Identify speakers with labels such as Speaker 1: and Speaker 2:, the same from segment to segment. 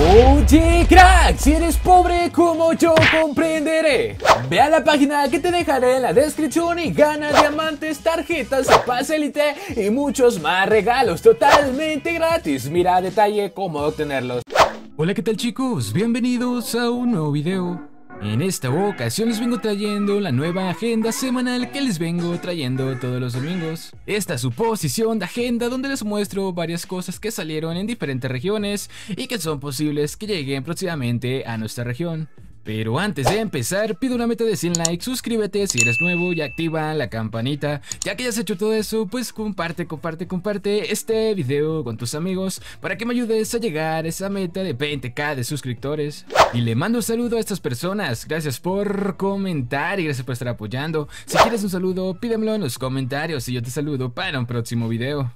Speaker 1: Oye, crack, si eres pobre como yo, comprenderé. Ve a la página que te dejaré en la descripción y gana diamantes, tarjetas, facilite y muchos más regalos totalmente gratis. Mira detalle cómo obtenerlos. Hola, ¿qué tal chicos? Bienvenidos a un nuevo video. En esta ocasión les vengo trayendo la nueva agenda semanal que les vengo trayendo todos los domingos. Esta suposición de agenda donde les muestro varias cosas que salieron en diferentes regiones y que son posibles que lleguen próximamente a nuestra región. Pero antes de empezar, pido una meta de 100 likes, suscríbete si eres nuevo y activa la campanita. Ya que hayas has hecho todo eso, pues comparte, comparte, comparte este video con tus amigos para que me ayudes a llegar a esa meta de 20k de suscriptores. Y le mando un saludo a estas personas, gracias por comentar y gracias por estar apoyando. Si quieres un saludo, pídemelo en los comentarios y yo te saludo para un próximo video.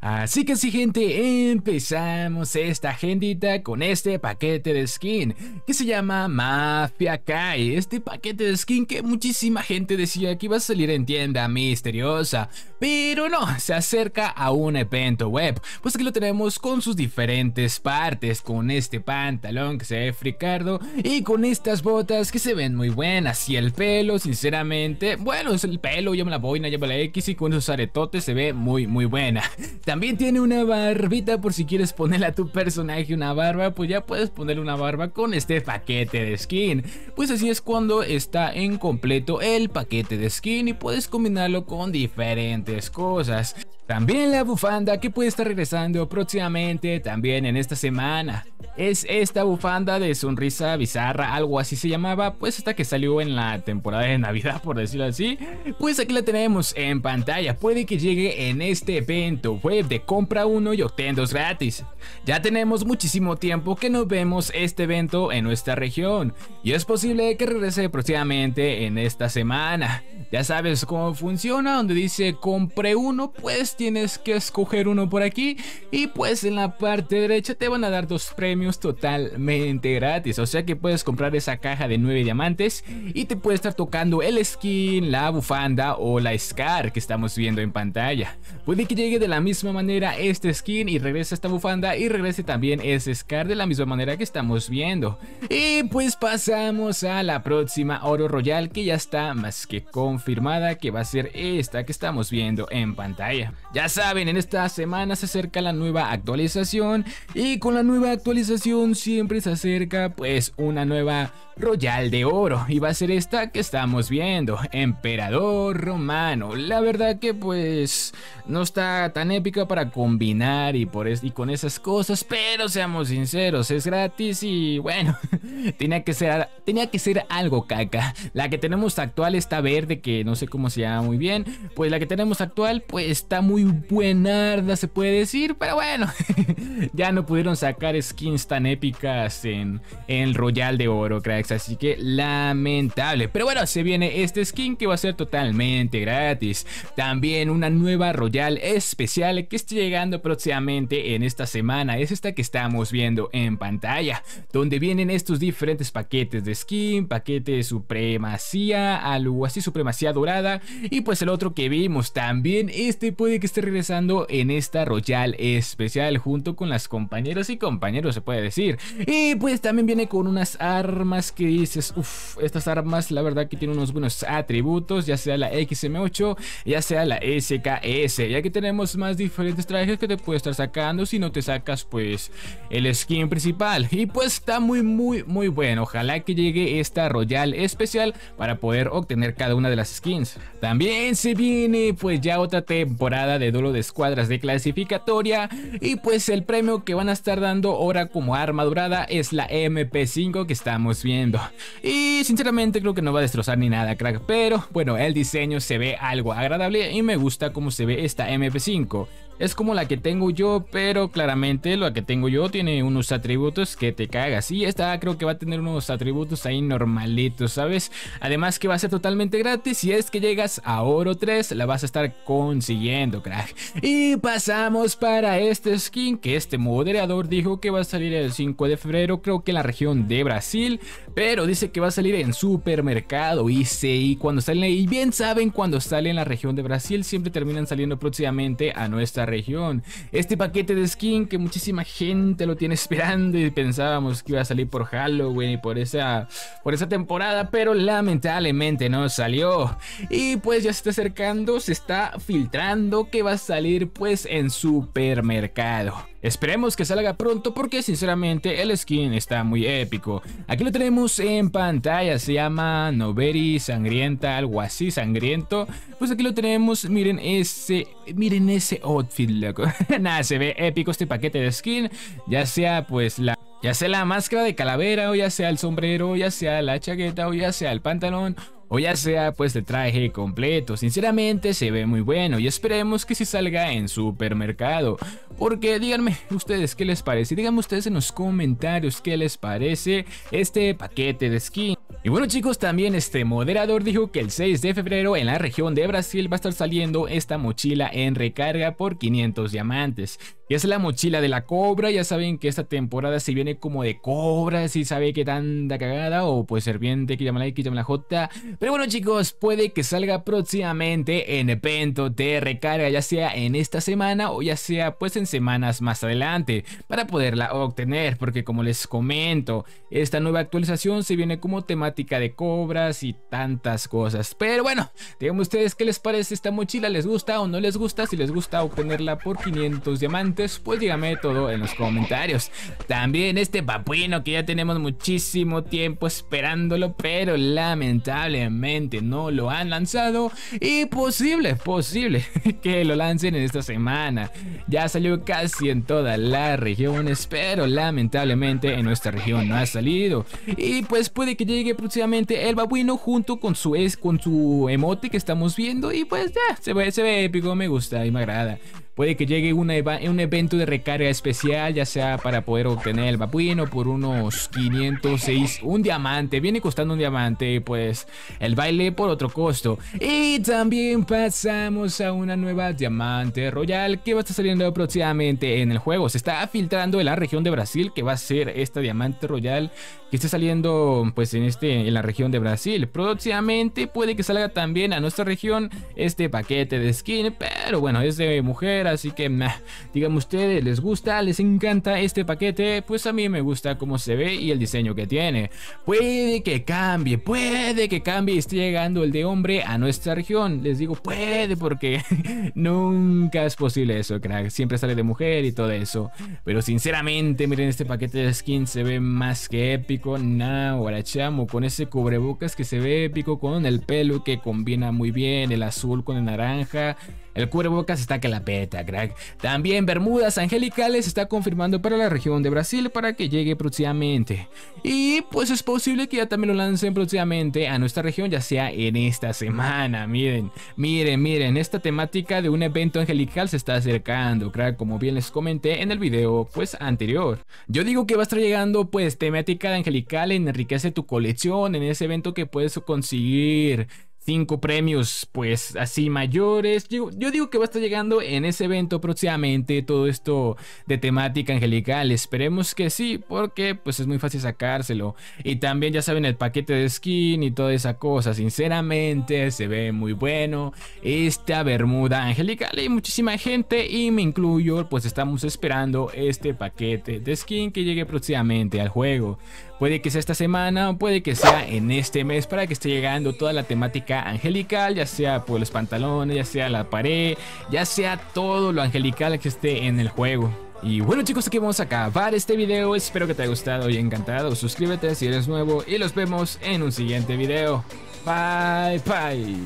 Speaker 1: Así que sí gente, empezamos esta agendita con este paquete de skin que se llama Mafia Kai. Este paquete de skin que muchísima gente decía que iba a salir en tienda misteriosa, pero no, se acerca a un evento web. Pues aquí lo tenemos con sus diferentes partes, con este pantalón que se ve fricardo y con estas botas que se ven muy buenas y el pelo, sinceramente, bueno, es el pelo, llama la boina, llama la X y con esos aretotes se ve muy muy buena. También tiene una barbita por si quieres ponerle a tu personaje una barba, pues ya puedes ponerle una barba con este paquete de skin. Pues así es cuando está en completo el paquete de skin y puedes combinarlo con diferentes cosas. También la bufanda que puede estar regresando próximamente también en esta semana. Es esta bufanda de sonrisa bizarra, algo así se llamaba, pues hasta que salió en la temporada de Navidad, por decirlo así. Pues aquí la tenemos en pantalla, puede que llegue en este evento web de compra uno y obtén dos gratis. Ya tenemos muchísimo tiempo que no vemos este evento en nuestra región y es posible que regrese próximamente en esta semana. Ya sabes cómo funciona, donde dice compre uno, pues tienes que escoger uno por aquí y pues en la parte derecha te van a dar dos premios totalmente gratis, o sea que puedes comprar esa caja de 9 diamantes y te puede estar tocando el skin, la bufanda o la scar que estamos viendo en pantalla. Puede que llegue de la misma manera este skin y regrese esta bufanda y regrese también ese scar de la misma manera que estamos viendo. Y pues pasamos a la próxima oro royal que ya está más que confirmada que va a ser esta que estamos viendo en pantalla. Ya saben, en esta semana se acerca la nueva actualización y con la nueva actualización siempre se acerca pues una nueva Royal de Oro y va a ser esta que estamos viendo, Emperador Romano. La verdad que pues no está tan épica para combinar y, por y con esas cosas, pero seamos sinceros, es gratis y bueno, tenía que ser tenía que ser algo caca. La que tenemos actual está verde que no sé cómo se llama muy bien, pues la que tenemos actual pues está muy buenarda se puede decir, pero bueno, ya no pudieron sacar skins tan épicas en, el Royal de Oro, cracks, así que lamentable. Pero bueno, se viene este skin que va a ser totalmente gratis. También una nueva Royal especial que está llegando próximamente en esta semana, es esta que estamos viendo en pantalla, donde vienen estos diferentes paquetes de skin, paquete de supremacía, algo así, supremacía dorada, y pues el otro que vimos también, este puede que esté regresando en esta Royal especial junto con las compañeras y compañeros, se puede decir. Y pues también viene con unas armas que dices, estas armas la verdad que tienen unos buenos atributos, ya sea la XM8, ya sea la SKS. Y aquí tenemos más diferentes trajes que te puede estar sacando si no te sacas pues el skin principal. Y pues está muy, muy, muy bueno. Ojalá que llegue esta Royal especial para poder obtener cada una de las skins. También se viene pues ya otra temporada de duelo de escuadras de clasificatoria y pues el premio que van a estar dando ahora como arma dorada es la MP5 que estamos viendo. Y sinceramente creo que no va a destrozar ni nada crack, pero bueno, el diseño se ve algo agradable y me gusta cómo se ve esta MP5. Es como la que tengo yo, pero claramente la que tengo yo tiene unos atributos que te cagas. Y esta creo que va a tener unos atributos ahí normalitos, ¿sabes? Además que va a ser totalmente gratis y es que llegas a oro 3, la vas a estar consiguiendo, crack. Y pasamos para este skin que este moderador dijo que va a salir el 5 de febrero, creo que en la región de Brasil, pero dice que va a salir en supermercado y y cuando salen y bien saben cuando sale en la región de Brasil siempre terminan saliendo próximamente a nuestra región. Este paquete de skin que muchísima gente lo tiene esperando y pensábamos que iba a salir por Halloween y por esa, por esa temporada, pero lamentablemente no salió. Y pues ya se está acercando, se está filtrando que va a salir pues en supermercado. Esperemos que salga pronto porque sinceramente el skin está muy épico. Aquí lo tenemos en pantalla, se llama Noveri Sangrienta, algo así, sangriento. Pues aquí lo tenemos, miren ese, miren ese outfit, Nada, se ve épico este paquete de skin, ya sea pues la... Ya sea la máscara de calavera, o ya sea el sombrero, o ya sea la chaqueta, o ya sea el pantalón, o ya sea pues de traje completo. Sinceramente se ve muy bueno y esperemos que si salga en supermercado. Porque díganme ustedes qué les parece, díganme ustedes en los comentarios qué les parece este paquete de skin. Y bueno chicos, también este moderador dijo que el 6 de febrero en la región de Brasil va a estar saliendo esta mochila en recarga por 500 diamantes. Y es la mochila de la cobra. Ya saben que esta temporada se viene como de cobra. Si sabe que tanta cagada. O pues serpiente, que llama la X, llama la J. Pero bueno, chicos, puede que salga próximamente en evento De Recarga. Ya sea en esta semana o ya sea pues en semanas más adelante. Para poderla obtener. Porque como les comento, esta nueva actualización se viene como temática de cobras y tantas cosas. Pero bueno, digamos ustedes qué les parece esta mochila. ¿Les gusta o no les gusta? Si les gusta obtenerla por 500 diamantes pues dígame todo en los comentarios. También este babuino que ya tenemos muchísimo tiempo esperándolo, pero lamentablemente no lo han lanzado. Y posible, posible que lo lancen en esta semana. Ya salió casi en todas las regiones, pero lamentablemente en nuestra región no ha salido. Y pues puede que llegue próximamente el babuino junto con su, con su emote que estamos viendo. Y pues ya, se ve, se ve épico, me gusta y me agrada. Puede que llegue una, una evento de recarga especial, ya sea para poder obtener el babuino por unos 506, un diamante, viene costando un diamante, pues el baile por otro costo. Y también pasamos a una nueva diamante royal que va a estar saliendo próximamente en el juego. Se está filtrando en la región de Brasil que va a ser esta diamante royal que esté saliendo pues en este en la región de Brasil. Próximamente puede que salga también a nuestra región este paquete de skin, pero bueno, es de mujer, así que nah, digamos ustedes les gusta, les encanta este paquete, pues a mí me gusta cómo se ve y el diseño que tiene. Puede que cambie, puede que cambie, esté llegando el de hombre a nuestra región. Les digo, puede porque nunca es posible eso, crack. Siempre sale de mujer y todo eso. Pero sinceramente, miren este paquete de skin se ve más que épico épico, nah, chamo con ese cubrebocas que se ve épico, con el pelo que combina muy bien, el azul con el naranja, el cubrebocas está que la peta, crack. También Bermudas Angelicales está confirmando para la región de Brasil para que llegue próximamente. Y pues es posible que ya también lo lancen próximamente a nuestra región, ya sea en esta semana. Miren, miren, miren, esta temática de un evento angelical se está acercando, crack, como bien les comenté en el video pues anterior. Yo digo que va a estar llegando pues temática angelical enriquece tu colección en ese evento que puedes conseguir cinco premios, pues así mayores. Yo, digo que va a estar llegando en ese evento próximamente todo esto de temática angelical. Esperemos que sí, porque pues es muy fácil sacárselo. Y también ya saben el paquete de skin y toda esa cosa. Sinceramente, se ve muy bueno esta bermuda angelical. Y muchísima gente, y me incluyo, pues estamos esperando este paquete de skin que llegue próximamente al juego. Puede que sea esta semana o puede que sea en este mes para que esté llegando toda la temática angelical, ya sea por los pantalones, ya sea la pared, ya sea todo lo angelical que esté en el juego. Y bueno chicos, aquí vamos a acabar este video, espero que te haya gustado y encantado, suscríbete si eres nuevo y los vemos en un siguiente video. Bye, bye.